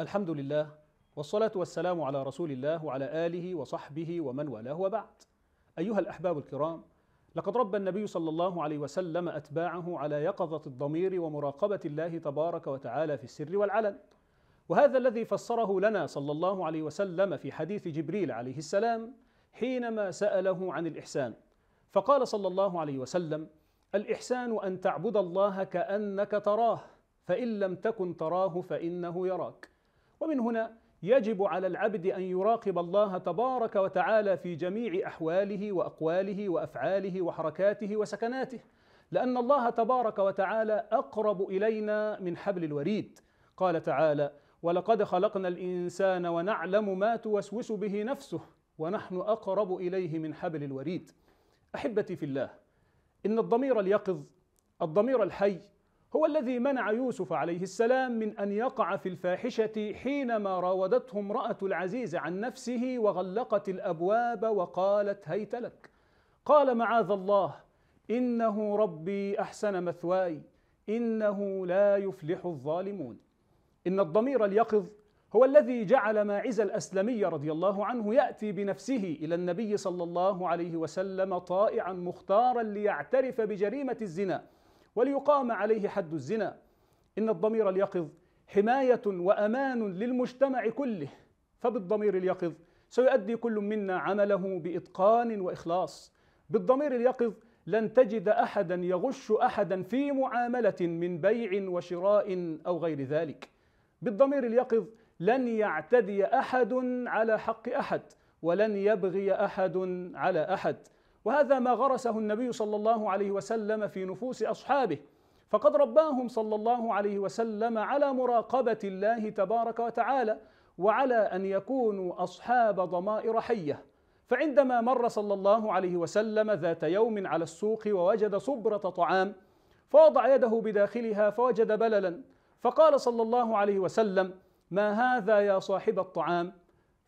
الحمد لله والصلاة والسلام على رسول الله وعلى آله وصحبه ومن والاه وبعد أيها الأحباب الكرام لقد ربى النبي صلى الله عليه وسلم أتباعه على يقظة الضمير ومراقبة الله تبارك وتعالى في السر والعلن وهذا الذي فسره لنا صلى الله عليه وسلم في حديث جبريل عليه السلام حينما سأله عن الإحسان فقال صلى الله عليه وسلم الإحسان أن تعبد الله كأنك تراه فإن لم تكن تراه فإنه يراك ومن هنا يجب على العبد ان يراقب الله تبارك وتعالى في جميع احواله واقواله وافعاله وحركاته وسكناته لان الله تبارك وتعالى اقرب الينا من حبل الوريد قال تعالى ولقد خلقنا الانسان ونعلم ما توسوس به نفسه ونحن اقرب اليه من حبل الوريد احبتي في الله ان الضمير اليقظ الضمير الحي هو الذي منع يوسف عليه السلام من أن يقع في الفاحشة حينما راودته امرأة العزيز عن نفسه وغلقت الأبواب وقالت هيت لك قال معاذ الله إنه ربي أحسن مثواي إنه لا يفلح الظالمون إن الضمير اليقظ هو الذي جعل ماعز الأسلمي رضي الله عنه يأتي بنفسه إلى النبي صلى الله عليه وسلم طائعا مختارا ليعترف بجريمة الزنا وليقام عليه حد الزنا إن الضمير اليقظ حماية وأمان للمجتمع كله فبالضمير اليقظ سيؤدي كل منا عمله بإتقان وإخلاص بالضمير اليقظ لن تجد أحدا يغش أحدا في معاملة من بيع وشراء أو غير ذلك بالضمير اليقظ لن يعتدي أحد على حق أحد ولن يبغي أحد على أحد وهذا ما غرسه النبي صلى الله عليه وسلم في نفوس اصحابه فقد رباهم صلى الله عليه وسلم على مراقبه الله تبارك وتعالى وعلى ان يكونوا اصحاب ضمائر حيه فعندما مر صلى الله عليه وسلم ذات يوم على السوق ووجد صبره طعام فوضع يده بداخلها فوجد بللا فقال صلى الله عليه وسلم ما هذا يا صاحب الطعام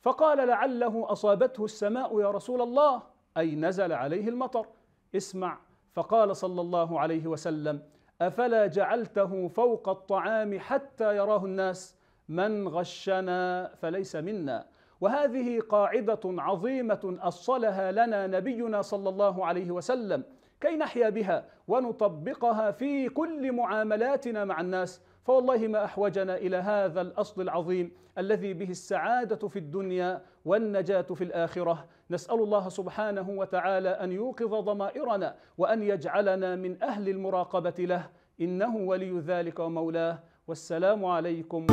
فقال لعله اصابته السماء يا رسول الله اي نزل عليه المطر اسمع فقال صلى الله عليه وسلم افلا جعلته فوق الطعام حتى يراه الناس من غشنا فليس منا وهذه قاعده عظيمه اصلها لنا نبينا صلى الله عليه وسلم كي نحيا بها ونطبقها في كل معاملاتنا مع الناس فوالله ما احوجنا الى هذا الاصل العظيم الذي به السعاده في الدنيا والنجاه في الاخره نسال الله سبحانه وتعالى ان يوقظ ضمائرنا وان يجعلنا من اهل المراقبه له انه ولي ذلك ومولاه والسلام عليكم